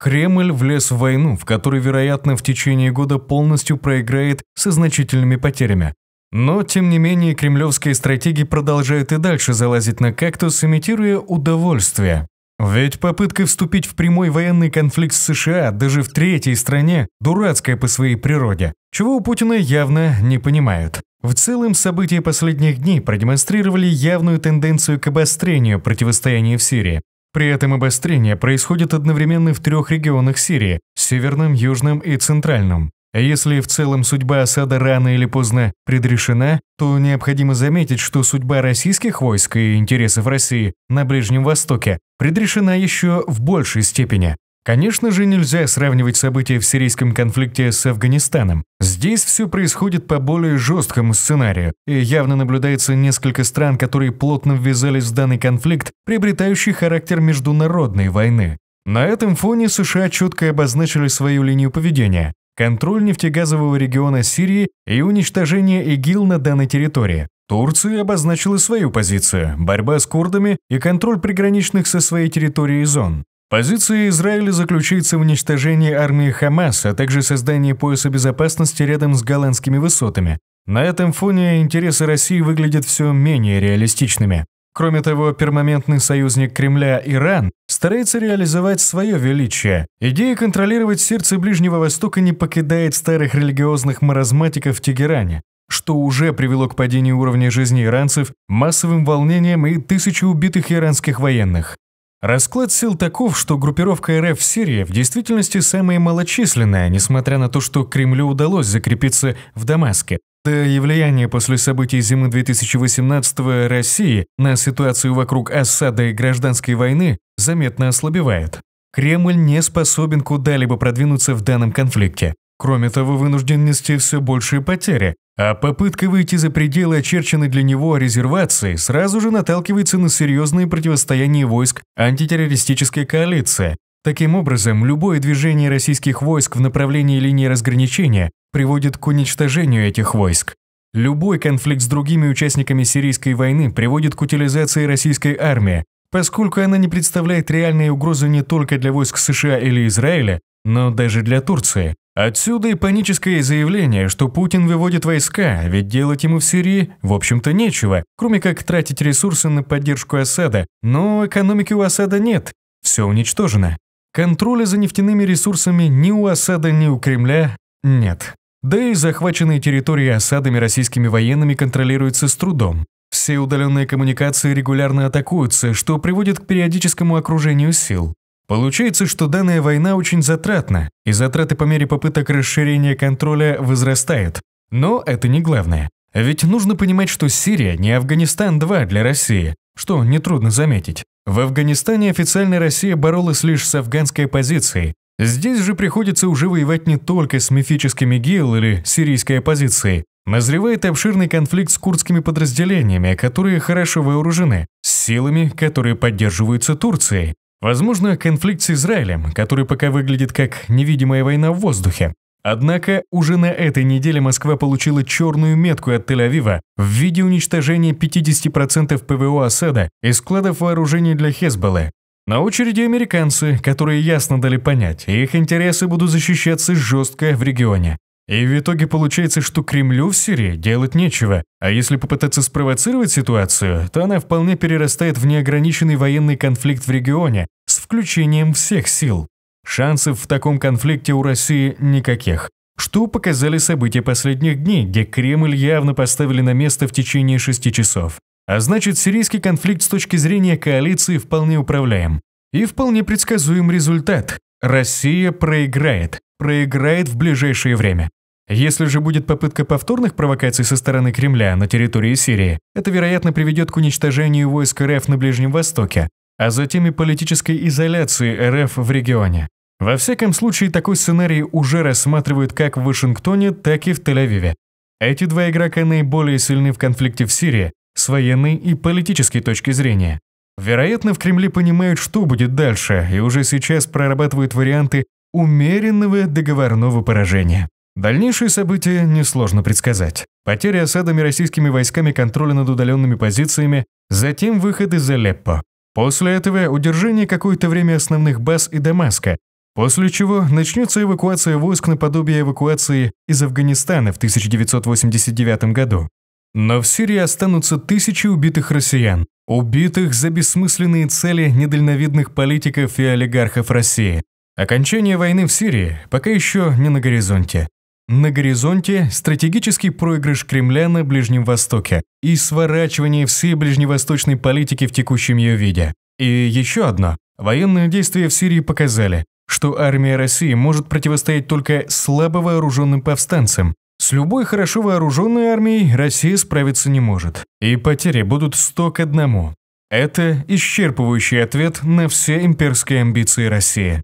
Кремль влез в войну, в которой, вероятно, в течение года полностью проиграет со значительными потерями. Но, тем не менее, кремлевские стратеги продолжают и дальше залазить на кактус, имитируя удовольствие. Ведь попытка вступить в прямой военный конфликт с США даже в третьей стране дурацкая по своей природе, чего у Путина явно не понимают. В целом, события последних дней продемонстрировали явную тенденцию к обострению противостояния в Сирии. При этом обострение происходит одновременно в трех регионах Сирии – северном, южном и центральном. А Если в целом судьба осада рано или поздно предрешена, то необходимо заметить, что судьба российских войск и интересов России на Ближнем Востоке предрешена еще в большей степени. Конечно же, нельзя сравнивать события в сирийском конфликте с Афганистаном. Здесь все происходит по более жесткому сценарию, и явно наблюдается несколько стран, которые плотно ввязались в данный конфликт, приобретающий характер международной войны. На этом фоне США четко обозначили свою линию поведения – контроль нефтегазового региона Сирии и уничтожение ИГИЛ на данной территории. Турция обозначила свою позицию – борьба с курдами и контроль приграничных со своей территорией зон. Позиция Израиля заключается в уничтожении армии Хамас, а также создании пояса безопасности рядом с голландскими высотами. На этом фоне интересы России выглядят все менее реалистичными. Кроме того, перманентный союзник Кремля Иран старается реализовать свое величие. Идея контролировать сердце Ближнего Востока не покидает старых религиозных маразматиков в Тегеране, что уже привело к падению уровня жизни иранцев, массовым волнениям и тысяче убитых иранских военных. Расклад сил таков, что группировка РФ в Сирии в действительности самая малочисленная, несмотря на то, что Кремлю удалось закрепиться в Дамаске. Да и влияние после событий зимы 2018 России на ситуацию вокруг Ассада и гражданской войны заметно ослабевает. Кремль не способен куда-либо продвинуться в данном конфликте. Кроме того, вынужден нести все большие потери, а попытка выйти за пределы очерченной для него резервации сразу же наталкивается на серьезные противостояния войск антитеррористической коалиции. Таким образом, любое движение российских войск в направлении линии разграничения приводит к уничтожению этих войск. Любой конфликт с другими участниками сирийской войны приводит к утилизации российской армии, поскольку она не представляет реальной угрозы не только для войск США или Израиля, но даже для Турции. Отсюда и паническое заявление, что Путин выводит войска, ведь делать ему в Сирии, в общем-то, нечего, кроме как тратить ресурсы на поддержку Асада. Но экономики у Асада нет, все уничтожено. Контроля за нефтяными ресурсами ни у Асада, ни у Кремля нет. Да и захваченные территории осадами российскими военными контролируются с трудом. Все удаленные коммуникации регулярно атакуются, что приводит к периодическому окружению сил. Получается, что данная война очень затратна, и затраты по мере попыток расширения контроля возрастают. Но это не главное. Ведь нужно понимать, что Сирия не Афганистан-2 для России, что нетрудно заметить. В Афганистане официально Россия боролась лишь с афганской оппозицией. Здесь же приходится уже воевать не только с мифическими ГИЛ или сирийской оппозицией. Назревает обширный конфликт с курдскими подразделениями, которые хорошо вооружены, с силами, которые поддерживаются Турцией. Возможно, конфликт с Израилем, который пока выглядит как невидимая война в воздухе. Однако уже на этой неделе Москва получила черную метку от Тель-Авива в виде уничтожения 50% ПВО Асада и складов вооружений для Хезболы. На очереди американцы, которые ясно дали понять, их интересы будут защищаться жестко в регионе. И в итоге получается, что Кремлю в Сирии делать нечего, а если попытаться спровоцировать ситуацию, то она вполне перерастает в неограниченный военный конфликт в регионе с включением всех сил. Шансов в таком конфликте у России никаких. Что показали события последних дней, где Кремль явно поставили на место в течение шести часов. А значит, сирийский конфликт с точки зрения коалиции вполне управляем. И вполне предсказуем результат. Россия проиграет. Проиграет в ближайшее время. Если же будет попытка повторных провокаций со стороны Кремля на территории Сирии, это, вероятно, приведет к уничтожению войск РФ на Ближнем Востоке, а затем и политической изоляции РФ в регионе. Во всяком случае, такой сценарий уже рассматривают как в Вашингтоне, так и в Тель-Авиве. Эти два игрока наиболее сильны в конфликте в Сирии с военной и политической точки зрения. Вероятно, в Кремле понимают, что будет дальше, и уже сейчас прорабатывают варианты умеренного договорного поражения. Дальнейшие события несложно предсказать. Потеря осадами российскими войсками контроля над удаленными позициями, затем выход из Алеппо. После этого удержание какое-то время основных баз и Дамаска, после чего начнется эвакуация войск наподобие эвакуации из Афганистана в 1989 году. Но в Сирии останутся тысячи убитых россиян, убитых за бессмысленные цели недальновидных политиков и олигархов России. Окончание войны в Сирии пока еще не на горизонте. На горизонте стратегический проигрыш Кремля на Ближнем Востоке и сворачивание всей ближневосточной политики в текущем ее виде. И еще одно. Военные действия в Сирии показали, что армия России может противостоять только слабо вооруженным повстанцам. С любой хорошо вооруженной армией Россия справиться не может, и потери будут 100 к одному. Это исчерпывающий ответ на все имперские амбиции России.